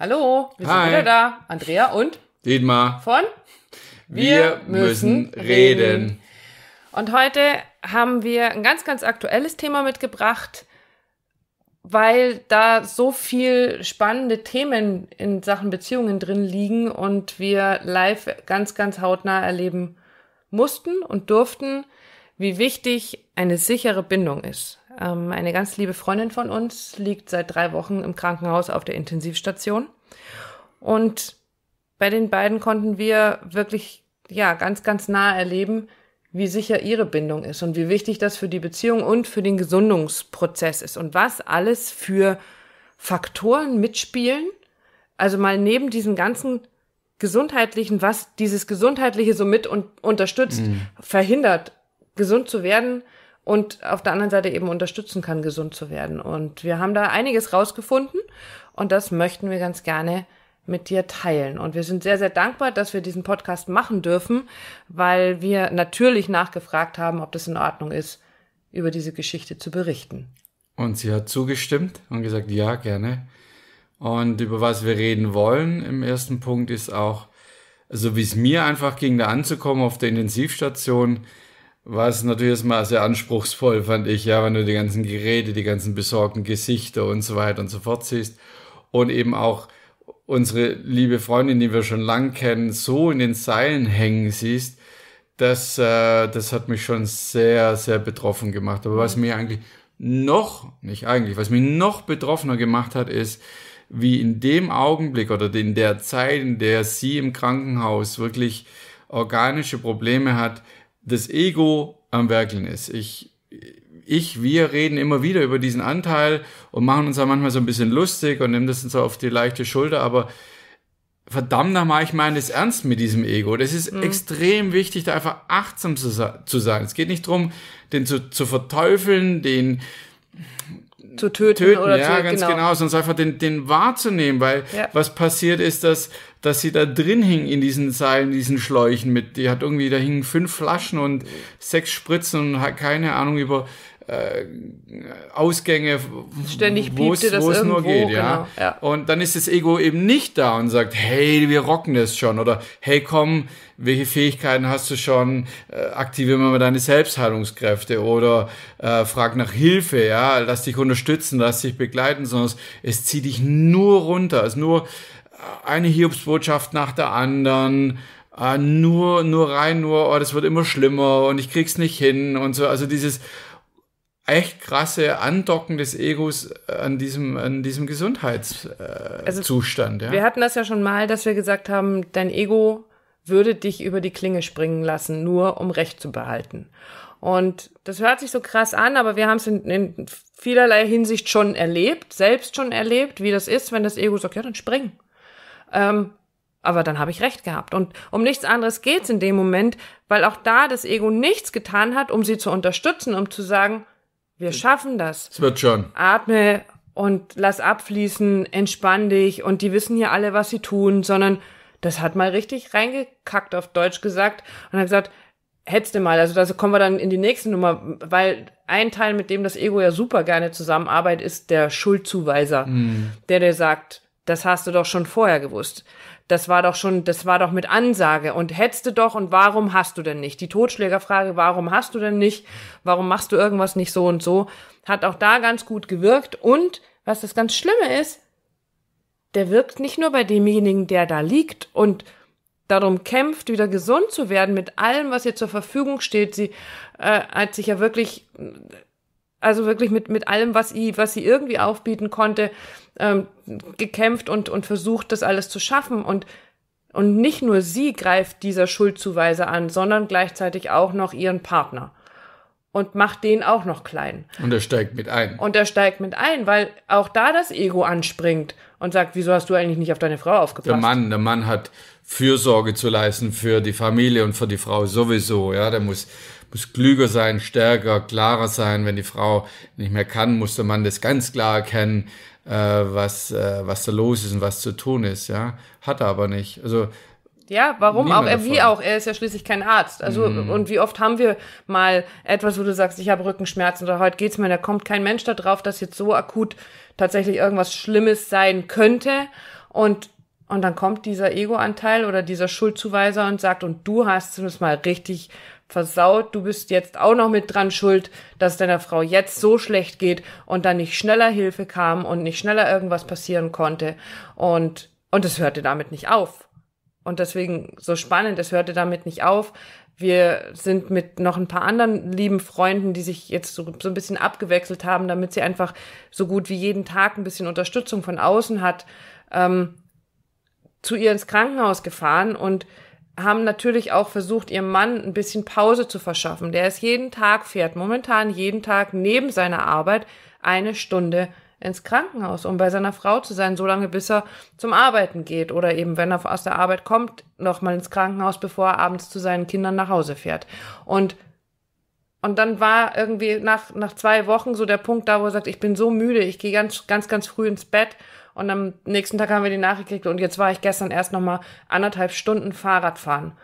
Hallo, wir Hi. sind wieder da. Andrea und Dietmar von Wir, wir müssen reden. reden. Und heute haben wir ein ganz, ganz aktuelles Thema mitgebracht, weil da so viel spannende Themen in Sachen Beziehungen drin liegen und wir live ganz, ganz hautnah erleben mussten und durften, wie wichtig eine sichere Bindung ist. Ähm, eine ganz liebe Freundin von uns liegt seit drei Wochen im Krankenhaus auf der Intensivstation. Und bei den beiden konnten wir wirklich, ja, ganz, ganz nah erleben, wie sicher ihre Bindung ist und wie wichtig das für die Beziehung und für den Gesundungsprozess ist und was alles für Faktoren mitspielen. Also mal neben diesem ganzen gesundheitlichen, was dieses gesundheitliche so mit und unterstützt, mhm. verhindert, gesund zu werden, und auf der anderen Seite eben unterstützen kann, gesund zu werden. Und wir haben da einiges rausgefunden und das möchten wir ganz gerne mit dir teilen. Und wir sind sehr, sehr dankbar, dass wir diesen Podcast machen dürfen, weil wir natürlich nachgefragt haben, ob das in Ordnung ist, über diese Geschichte zu berichten. Und sie hat zugestimmt und gesagt, ja, gerne. Und über was wir reden wollen im ersten Punkt ist auch, so also wie es mir einfach ging, da anzukommen auf der Intensivstation, war es natürlich erstmal sehr anspruchsvoll, fand ich, ja, wenn du die ganzen Geräte, die ganzen besorgten Gesichter und so weiter und so fort siehst. Und eben auch unsere liebe Freundin, die wir schon lang kennen, so in den Seilen hängen siehst, das, äh, das hat mich schon sehr, sehr betroffen gemacht. Aber was mir eigentlich noch, nicht eigentlich, was mich noch betroffener gemacht hat, ist, wie in dem Augenblick oder in der Zeit, in der sie im Krankenhaus wirklich organische Probleme hat, das Ego am Werkeln ist. Ich, ich, wir reden immer wieder über diesen Anteil und machen uns da manchmal so ein bisschen lustig und nehmen das so auf die leichte Schulter, aber verdammt nochmal, ich meine das ernst mit diesem Ego. Das ist mhm. extrem wichtig, da einfach achtsam zu, zu, sein. Es geht nicht darum, den zu, zu verteufeln, den zu töten, töten oder ja, zu, ganz genau, genau sondern einfach den, den wahrzunehmen, weil ja. was passiert ist, dass dass sie da drin hing in diesen Seilen, diesen Schläuchen mit. Die hat irgendwie, da hingen fünf Flaschen und sechs Spritzen und hat keine Ahnung über äh, Ausgänge, Ständig wo es nur geht. Genau. Ja? ja? Und dann ist das Ego eben nicht da und sagt, hey, wir rocken das schon oder hey, komm, welche Fähigkeiten hast du schon, äh, aktiviere mal deine Selbstheilungskräfte oder äh, frag nach Hilfe, ja, lass dich unterstützen, lass dich begleiten, sondern es, es zieht dich nur runter, es nur eine Hiobsbotschaft nach der anderen, äh, nur, nur rein, nur, oh, das wird immer schlimmer und ich krieg's nicht hin und so. Also dieses echt krasse Andocken des Egos äh, an diesem, an diesem Gesundheitszustand. Äh, also, ja. Wir hatten das ja schon mal, dass wir gesagt haben, dein Ego würde dich über die Klinge springen lassen, nur um Recht zu behalten. Und das hört sich so krass an, aber wir haben es in, in vielerlei Hinsicht schon erlebt, selbst schon erlebt, wie das ist, wenn das Ego sagt, ja, dann spring. Ähm, aber dann habe ich recht gehabt. Und um nichts anderes geht es in dem Moment, weil auch da das Ego nichts getan hat, um sie zu unterstützen, um zu sagen, wir schaffen das. Es wird schon. Atme und lass abfließen, entspann dich und die wissen ja alle, was sie tun, sondern das hat mal richtig reingekackt, auf Deutsch gesagt, und hat gesagt, hättest du mal, also da kommen wir dann in die nächste Nummer, weil ein Teil, mit dem das Ego ja super gerne zusammenarbeitet, ist der Schuldzuweiser, mm. der dir sagt, das hast du doch schon vorher gewusst. Das war doch schon, das war doch mit Ansage und hättest du doch und warum hast du denn nicht? Die Totschlägerfrage, warum hast du denn nicht? Warum machst du irgendwas nicht so und so? Hat auch da ganz gut gewirkt und was das ganz Schlimme ist, der wirkt nicht nur bei demjenigen, der da liegt und darum kämpft, wieder gesund zu werden mit allem, was ihr zur Verfügung steht. Sie äh, hat sich ja wirklich also wirklich mit, mit allem, was sie, was sie irgendwie aufbieten konnte, ähm, gekämpft und, und versucht, das alles zu schaffen. Und, und nicht nur sie greift dieser Schuldzuweiser an, sondern gleichzeitig auch noch ihren Partner und macht den auch noch klein. Und er steigt mit ein. Und er steigt mit ein, weil auch da das Ego anspringt und sagt, wieso hast du eigentlich nicht auf deine Frau aufgepasst? Der Mann, der Mann hat Fürsorge zu leisten für die Familie und für die Frau sowieso, ja, der muss muss klüger sein, stärker, klarer sein. Wenn die Frau nicht mehr kann, muss der Mann das ganz klar erkennen, äh, was, äh, was da los ist und was zu tun ist. Ja? Hat er aber nicht. Also ja, warum Nehmen auch? Er, äh, wie auch? Er ist ja schließlich kein Arzt. Also, mm. und wie oft haben wir mal etwas, wo du sagst, ich habe Rückenschmerzen oder heute geht's mir, da kommt kein Mensch da drauf, dass jetzt so akut tatsächlich irgendwas Schlimmes sein könnte. Und, und dann kommt dieser Ego-Anteil oder dieser Schuldzuweiser und sagt, und du hast es mal richtig versaut, du bist jetzt auch noch mit dran schuld, dass deiner Frau jetzt so schlecht geht und dann nicht schneller Hilfe kam und nicht schneller irgendwas passieren konnte. Und, und es hörte damit nicht auf und deswegen so spannend, es hörte damit nicht auf. Wir sind mit noch ein paar anderen lieben Freunden, die sich jetzt so, so ein bisschen abgewechselt haben, damit sie einfach so gut wie jeden Tag ein bisschen Unterstützung von außen hat, ähm, zu ihr ins Krankenhaus gefahren und haben natürlich auch versucht, ihrem Mann ein bisschen Pause zu verschaffen. Der ist jeden Tag, fährt momentan jeden Tag neben seiner Arbeit eine Stunde ins Krankenhaus, um bei seiner Frau zu sein, solange bis er zum Arbeiten geht oder eben, wenn er aus der Arbeit kommt, nochmal ins Krankenhaus, bevor er abends zu seinen Kindern nach Hause fährt. Und und dann war irgendwie nach, nach zwei Wochen so der Punkt da, wo er sagt, ich bin so müde, ich gehe ganz, ganz, ganz früh ins Bett. Und am nächsten Tag haben wir die Nachricht gekriegt und jetzt war ich gestern erst nochmal anderthalb Stunden Fahrrad fahren.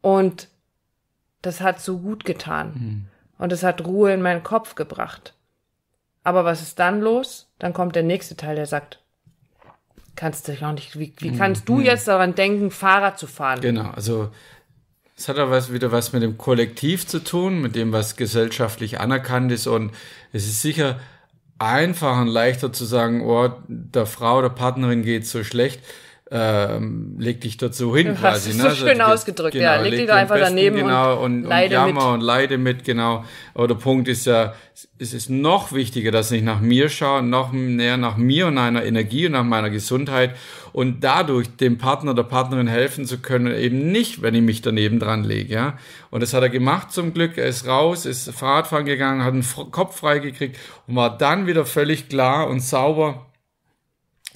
Und das hat so gut getan. Mhm. Und es hat Ruhe in meinen Kopf gebracht. Aber was ist dann los? Dann kommt der nächste Teil, der sagt, kannst du dich auch nicht, wie, wie hm, kannst mhm. du hm. jetzt daran denken, Fahrrad zu fahren? Genau, also es hat auch was, wieder was mit dem Kollektiv zu tun, mit dem, was gesellschaftlich anerkannt ist. Und es ist sicher einfacher und leichter zu sagen, oh, der Frau, der Partnerin geht so schlecht ähm, leg dich dort ne? so hin quasi. Das ist so schön also, ausgedrückt, genau, ja. Leg, leg dich da einfach Besten, daneben genau, und, und, leide und jammer mit. und leide mit, genau. Aber der Punkt ist ja, es ist noch wichtiger, dass ich nach mir schaue, noch näher nach mir und meiner Energie und nach meiner Gesundheit und dadurch dem Partner oder Partnerin helfen zu können, eben nicht, wenn ich mich daneben dran lege, ja. Und das hat er gemacht zum Glück. Er ist raus, ist Fahrradfahren gegangen, hat einen Kopf freigekriegt und war dann wieder völlig klar und sauber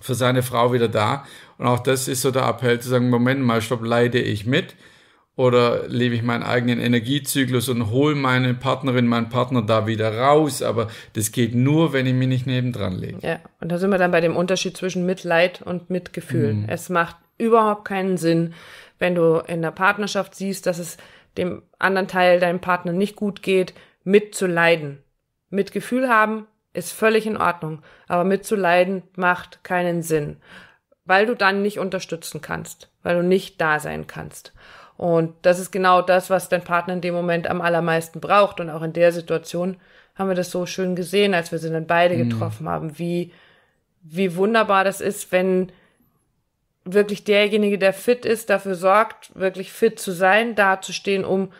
für seine Frau wieder da und auch das ist so der Appell zu sagen, Moment mal, stopp, leide ich mit? Oder lebe ich meinen eigenen Energiezyklus und hole meine Partnerin, meinen Partner da wieder raus? Aber das geht nur, wenn ich mich nicht nebendran lege. Ja, und da sind wir dann bei dem Unterschied zwischen Mitleid und Mitgefühl. Mhm. Es macht überhaupt keinen Sinn, wenn du in der Partnerschaft siehst, dass es dem anderen Teil, deinem Partner nicht gut geht, mitzuleiden. Mitgefühl haben ist völlig in Ordnung, aber mitzuleiden macht keinen Sinn weil du dann nicht unterstützen kannst, weil du nicht da sein kannst. Und das ist genau das, was dein Partner in dem Moment am allermeisten braucht. Und auch in der Situation haben wir das so schön gesehen, als wir sie dann beide mhm. getroffen haben, wie, wie wunderbar das ist, wenn wirklich derjenige, der fit ist, dafür sorgt, wirklich fit zu sein, dazustehen, um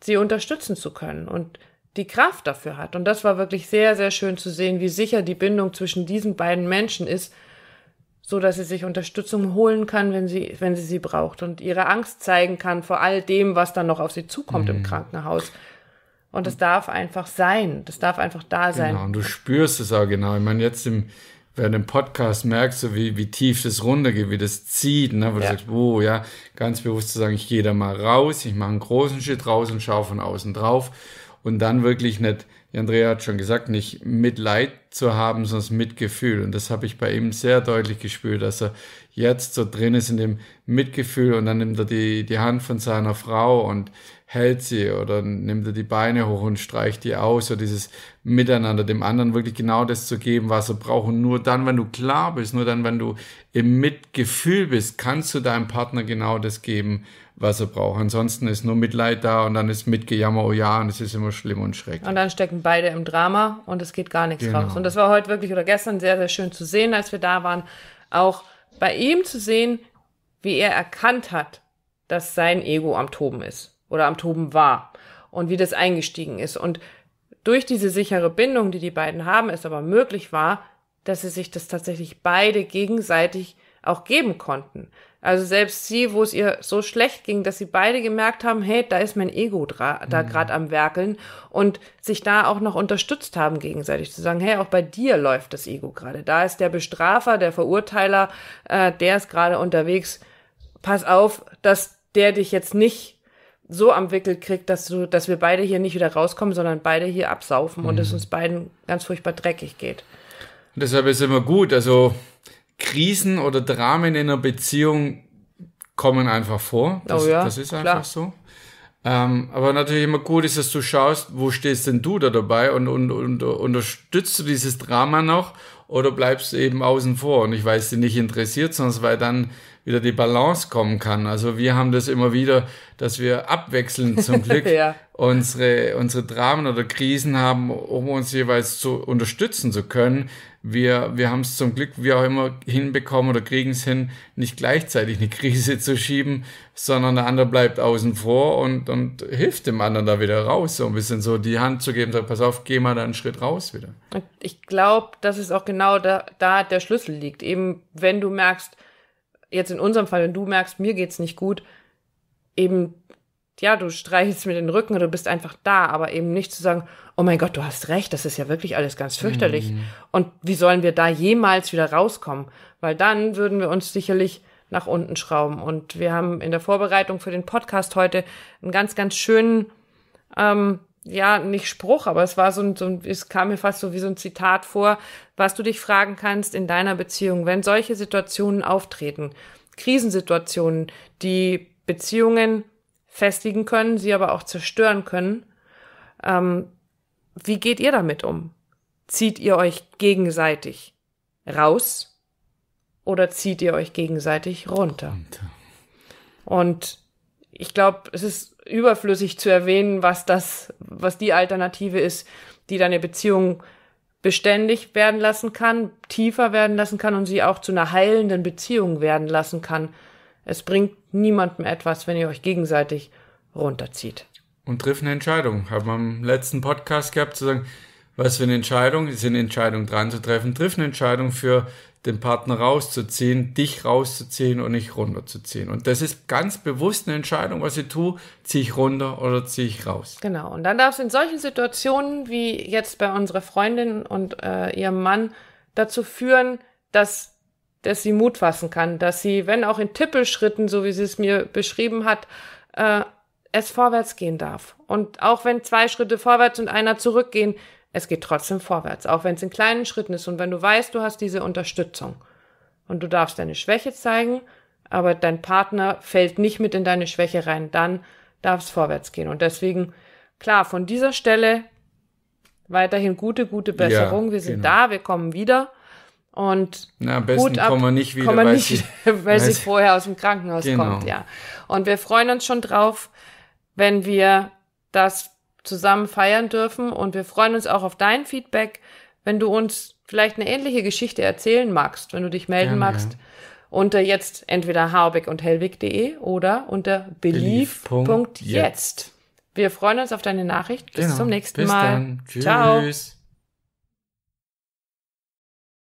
sie unterstützen zu können und die Kraft dafür hat. Und das war wirklich sehr, sehr schön zu sehen, wie sicher die Bindung zwischen diesen beiden Menschen ist, so dass sie sich Unterstützung holen kann, wenn sie, wenn sie sie braucht und ihre Angst zeigen kann vor all dem, was dann noch auf sie zukommt mhm. im Krankenhaus. Und das darf einfach sein. Das darf einfach da genau, sein. Genau, und du spürst es auch genau. Ich meine, jetzt im, während dem Podcast merkst du, wie, wie tief das runtergeht, wie das zieht, ne? wo ja. du sagst, oh ja, ganz bewusst zu sagen, ich gehe da mal raus, ich mache einen großen Schritt raus und schaue von außen drauf und dann wirklich nicht Andrea hat schon gesagt, nicht Mitleid zu haben, sondern Mitgefühl. Und das habe ich bei ihm sehr deutlich gespürt, dass er jetzt so drin ist in dem Mitgefühl und dann nimmt er die, die Hand von seiner Frau und hält sie oder nimmt er die Beine hoch und streicht die aus. So dieses Miteinander, dem anderen wirklich genau das zu geben, was er braucht. Und nur dann, wenn du klar bist, nur dann, wenn du im Mitgefühl bist, kannst du deinem Partner genau das geben, was er braucht. Ansonsten ist nur Mitleid da und dann ist Mitgejammer, oh ja, und es ist immer schlimm und schrecklich. Und dann stecken beide im Drama und es geht gar nichts genau. raus. Und das war heute wirklich oder gestern sehr, sehr schön zu sehen, als wir da waren, auch bei ihm zu sehen, wie er erkannt hat, dass sein Ego am Toben ist oder am Toben war und wie das eingestiegen ist. Und durch diese sichere Bindung, die die beiden haben, es aber möglich war, dass sie sich das tatsächlich beide gegenseitig auch geben konnten. Also selbst sie, wo es ihr so schlecht ging, dass sie beide gemerkt haben, hey, da ist mein Ego dra da mhm. gerade am werkeln und sich da auch noch unterstützt haben gegenseitig zu sagen, hey, auch bei dir läuft das Ego gerade. Da ist der Bestrafer, der Verurteiler, äh, der ist gerade unterwegs. Pass auf, dass der dich jetzt nicht so am Wickel kriegt, dass, du, dass wir beide hier nicht wieder rauskommen, sondern beide hier absaufen mhm. und es mhm. uns beiden ganz furchtbar dreckig geht. Und deshalb ist es immer gut, also Krisen oder Dramen in einer Beziehung kommen einfach vor. Das, oh ja, das ist einfach klar. so. Ähm, aber natürlich immer gut ist, dass du schaust, wo stehst denn du da dabei und, und, und unterstützt du dieses Drama noch oder bleibst du eben außen vor? Und ich weiß, die nicht interessiert, sonst weil dann wieder die Balance kommen kann. Also wir haben das immer wieder, dass wir abwechselnd zum Glück ja. unsere, unsere Dramen oder Krisen haben, um uns jeweils zu unterstützen zu können. Wir, wir haben es zum Glück, wie auch immer, hinbekommen oder kriegen es hin, nicht gleichzeitig eine Krise zu schieben, sondern der andere bleibt außen vor und, und hilft dem anderen da wieder raus, so ein bisschen so die Hand zu geben, sagt, pass auf, geh mal da einen Schritt raus wieder. Und ich glaube, das ist auch genau genau da, da der Schlüssel liegt. Eben, wenn du merkst, jetzt in unserem Fall, wenn du merkst, mir geht's nicht gut, eben, ja, du streichelst mir den Rücken oder du bist einfach da, aber eben nicht zu sagen, oh mein Gott, du hast recht, das ist ja wirklich alles ganz fürchterlich. Mhm. Und wie sollen wir da jemals wieder rauskommen? Weil dann würden wir uns sicherlich nach unten schrauben. Und wir haben in der Vorbereitung für den Podcast heute einen ganz, ganz schönen ähm, ja, nicht Spruch, aber es war so ein, so ein, es kam mir fast so wie so ein Zitat vor, was du dich fragen kannst in deiner Beziehung, wenn solche Situationen auftreten, Krisensituationen, die Beziehungen festigen können, sie aber auch zerstören können, ähm, wie geht ihr damit um? Zieht ihr euch gegenseitig raus oder zieht ihr euch gegenseitig runter? runter. Und ich glaube, es ist überflüssig zu erwähnen, was das, was die Alternative ist, die deine Beziehung beständig werden lassen kann, tiefer werden lassen kann und sie auch zu einer heilenden Beziehung werden lassen kann. Es bringt niemandem etwas, wenn ihr euch gegenseitig runterzieht. Und trifft eine Entscheidung. Haben wir im letzten Podcast gehabt zu sagen, was für eine Entscheidung, ist eine Entscheidung dran zu treffen, triff eine Entscheidung für den Partner rauszuziehen, dich rauszuziehen und nicht runterzuziehen. Und das ist ganz bewusst eine Entscheidung, was ich tue, ziehe ich runter oder ziehe ich raus. Genau. Und dann darf es in solchen Situationen wie jetzt bei unserer Freundin und äh, ihrem Mann dazu führen, dass, dass sie Mut fassen kann, dass sie, wenn auch in Tippelschritten, so wie sie es mir beschrieben hat, äh, es vorwärts gehen darf. Und auch wenn zwei Schritte vorwärts und einer zurückgehen, es geht trotzdem vorwärts, auch wenn es in kleinen Schritten ist und wenn du weißt, du hast diese Unterstützung. Und du darfst deine Schwäche zeigen, aber dein Partner fällt nicht mit in deine Schwäche rein, dann darf es vorwärts gehen. Und deswegen, klar, von dieser Stelle weiterhin gute, gute Besserung. Ja, wir sind genau. da, wir kommen wieder. Und Na, am besten ab, kommen wir nicht wieder, weil, nicht, sie, weil sie vorher aus dem Krankenhaus genau. kommt, ja. Und wir freuen uns schon drauf, wenn wir das zusammen feiern dürfen und wir freuen uns auch auf dein Feedback, wenn du uns vielleicht eine ähnliche Geschichte erzählen magst, wenn du dich melden Gerne, magst. Unter jetzt entweder harbeck und hellwig.de oder unter belief.jetzt. Wir freuen uns auf deine Nachricht. Bis genau. zum nächsten Bis Mal. Dann. Tschüss. Ciao.